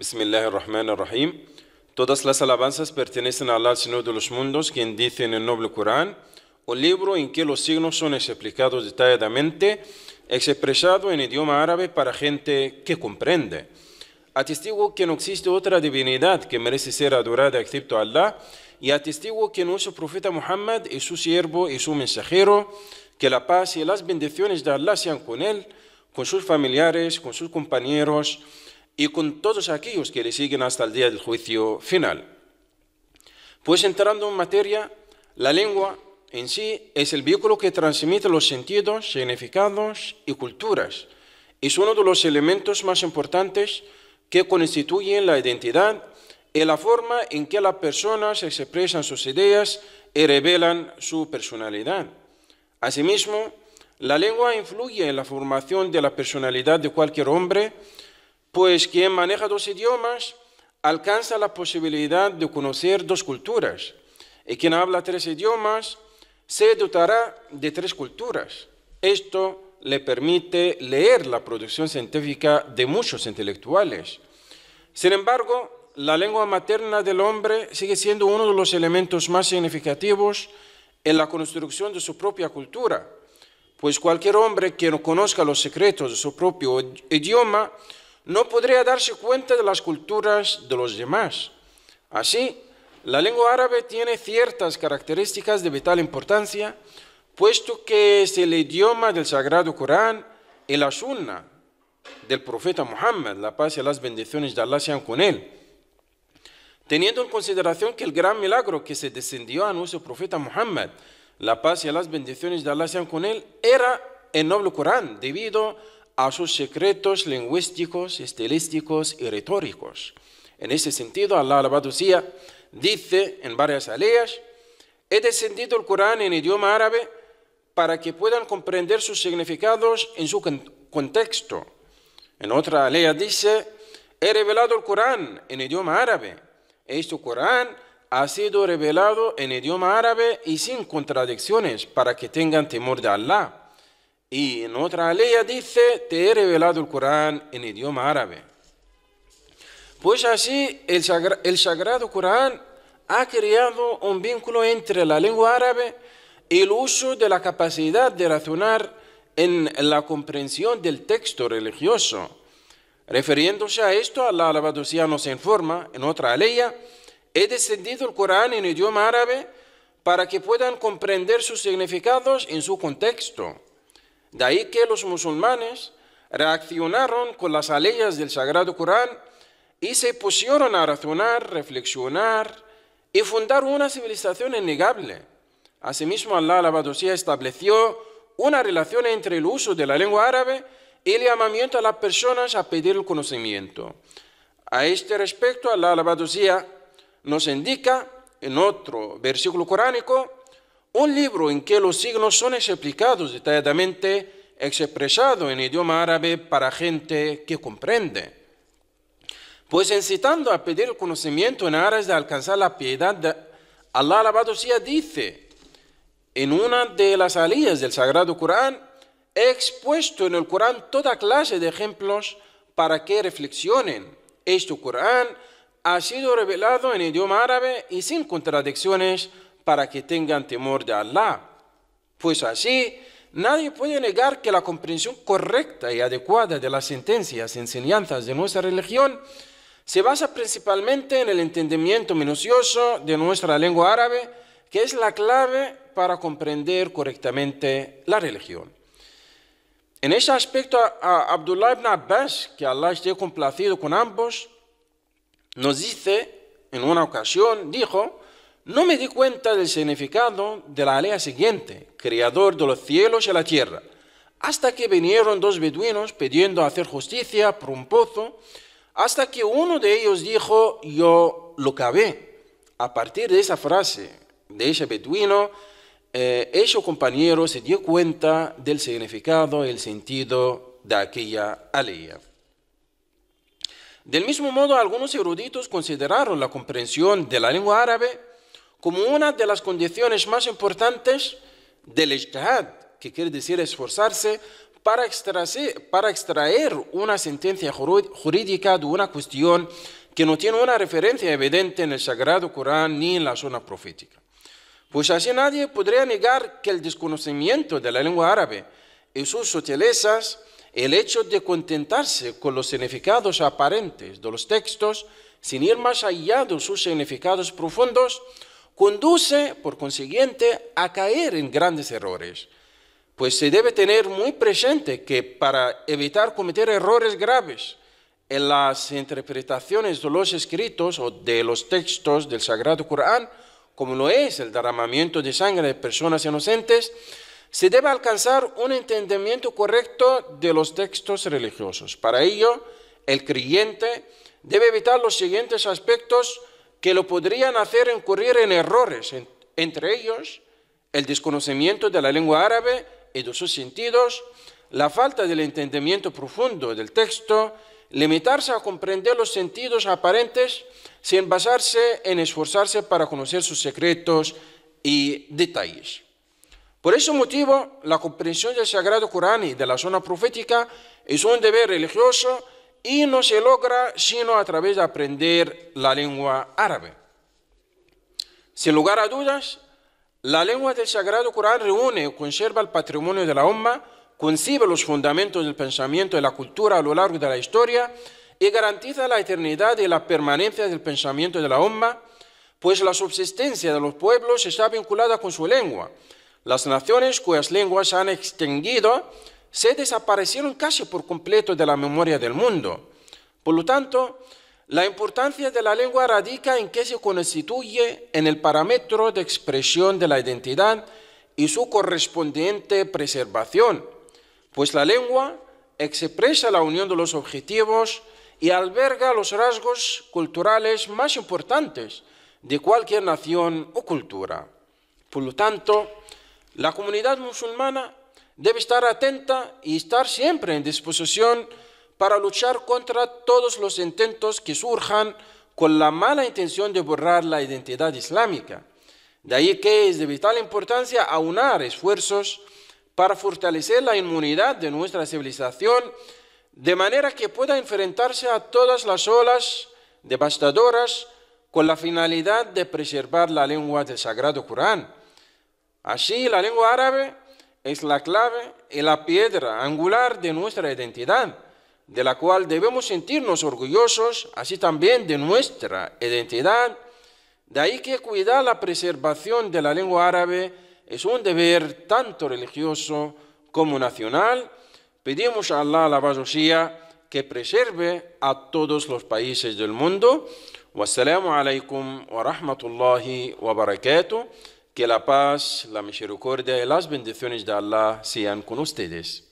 al-Rahim. Todas las alabanzas pertenecen a Allah, Señor de los mundos, quien dice en el noble Corán, un libro en que los signos son explicados detalladamente, expresado en idioma árabe para gente que comprende. Atestigo que no existe otra divinidad que merece ser adorada excepto Allah, y atestigo que nuestro profeta Muhammad es su siervo y su mensajero, que la paz y las bendiciones de Allah sean con él, con sus familiares, con sus compañeros, y con todos aquellos que le siguen hasta el día del juicio final. Pues entrando en materia, la lengua en sí es el vehículo que transmite los sentidos, significados y culturas. Es uno de los elementos más importantes que constituyen la identidad y la forma en que las personas expresan sus ideas y revelan su personalidad. Asimismo, la lengua influye en la formación de la personalidad de cualquier hombre, pues quien maneja dos idiomas alcanza la posibilidad de conocer dos culturas. Y quien habla tres idiomas se dotará de tres culturas. Esto le permite leer la producción científica de muchos intelectuales. Sin embargo, la lengua materna del hombre sigue siendo uno de los elementos más significativos en la construcción de su propia cultura, pues cualquier hombre que no conozca los secretos de su propio idioma no podría darse cuenta de las culturas de los demás. Así, la lengua árabe tiene ciertas características de vital importancia, puesto que es el idioma del Sagrado Corán y la Sunna del profeta Muhammad, la paz y las bendiciones de Allah sean con él. Teniendo en consideración que el gran milagro que se descendió a nuestro profeta Muhammad, la paz y las bendiciones de Allah sean con él, era el noble Corán, debido a a sus secretos lingüísticos, estilísticos y retóricos. En ese sentido, Allah la dice en varias aleas, he descendido el Corán en idioma árabe para que puedan comprender sus significados en su contexto. En otra alea dice, he revelado el Corán en idioma árabe. Este Corán ha sido revelado en idioma árabe y sin contradicciones para que tengan temor de Allah. Y en otra ley dice, te he revelado el Corán en idioma árabe. Pues así el, sagrado Corán ha creado un vínculo entre la lengua árabe y el uso de la capacidad de razonar en la comprensión del texto religioso. Refiriéndose a esto, Allah alabado nos informa en otra ley, he descendido el Corán en idioma árabe para que puedan comprender sus significados en su contexto. De ahí que los musulmanes reaccionaron con las leyes del Sagrado Corán y se pusieron a razonar, reflexionar y fundar una civilización innegable. Asimismo, Alá la sea estableció una relación entre el uso de la lengua árabe y el llamamiento a las personas a pedir el conocimiento. A este respecto, Alá la sea nos indica en otro versículo coránico un libro en que los signos son explicados detalladamente, expresado en idioma árabe para gente que comprende. Pues incitando a pedir el conocimiento en aras de alcanzar la piedad, de Allah alabado sea dice en una de las alías del Sagrado Corán, he expuesto en el Corán toda clase de ejemplos para que reflexionen. Este Corán ha sido revelado en idioma árabe y sin contradicciones para que tengan temor de Allah. Pues así, nadie puede negar que la comprensión correcta y adecuada de las sentencias y enseñanzas de nuestra religión se basa principalmente en el entendimiento minucioso de nuestra lengua árabe, que es la clave para comprender correctamente la religión. En ese aspecto, a Abdullah ibn Abbas, que Allah esté complacido con ambos, nos dice en una ocasión, dijo, no me di cuenta del significado de la alea siguiente, Creador de los cielos y la tierra, hasta que vinieron dos beduinos pidiendo hacer justicia por un pozo, hasta que uno de ellos dijo, yo lo cabé. A partir de esa frase de ese beduino, eh, ese compañero se dio cuenta del significado y el sentido de aquella alea. Del mismo modo, algunos eruditos consideraron la comprensión de la lengua árabe como una de las condiciones más importantes del ijtihad, que quiere decir esforzarse para extraer, para extraer una sentencia jurídica de una cuestión que no tiene una referencia evidente en el Sagrado Corán ni en la zona profética. Pues así nadie podría negar que el desconocimiento de la lengua árabe y sus sutilezas, el hecho de contentarse con los significados aparentes de los textos, sin ir más allá de sus significados profundos, conduce, por consiguiente, a caer en grandes errores. Pues se debe tener muy presente que para evitar cometer errores graves en las interpretaciones de los escritos o de los textos del Sagrado Corán, como lo es el derramamiento de sangre de personas inocentes, se debe alcanzar un entendimiento correcto de los textos religiosos. Para ello, el creyente debe evitar los siguientes aspectos que lo podrían hacer incurrir en errores, entre ellos el desconocimiento de la lengua árabe y de sus sentidos, la falta del entendimiento profundo del texto, limitarse a comprender los sentidos aparentes sin basarse en esforzarse para conocer sus secretos y detalles. Por ese motivo, la comprensión del Sagrado Corán y de la zona profética es un deber religioso y no se logra sino a través de aprender la lengua árabe. Sin lugar a dudas, la lengua del Sagrado Corán reúne, conserva el patrimonio de la Umma, concibe los fundamentos del pensamiento y la cultura a lo largo de la historia y garantiza la eternidad y la permanencia del pensamiento de la Umma, pues la subsistencia de los pueblos está vinculada con su lengua. Las naciones cuyas lenguas se han extinguido se desaparecieron casi por completo de la memoria del mundo. Por lo tanto, la importancia de la lengua radica en que se constituye en el parámetro de expresión de la identidad y su correspondiente preservación, pues la lengua expresa la unión de los objetivos y alberga los rasgos culturales más importantes de cualquier nación o cultura. Por lo tanto, la comunidad musulmana debe estar atenta y estar siempre en disposición para luchar contra todos los intentos que surjan con la mala intención de borrar la identidad islámica. De ahí que es de vital importancia aunar esfuerzos para fortalecer la inmunidad de nuestra civilización de manera que pueda enfrentarse a todas las olas devastadoras con la finalidad de preservar la lengua del Sagrado Corán. Así, la lengua árabe es la clave y la piedra angular de nuestra identidad, de la cual debemos sentirnos orgullosos, así también de nuestra identidad. De ahí que cuidar la preservación de la lengua árabe es un deber tanto religioso como nacional. Pedimos a Allah, la Bajosía que preserve a todos los países del mundo. Wassalamu alaikum wa rahmatullahi wa barakatuh. Que la paz, la misericordia y las bendiciones de Allah sean con ustedes.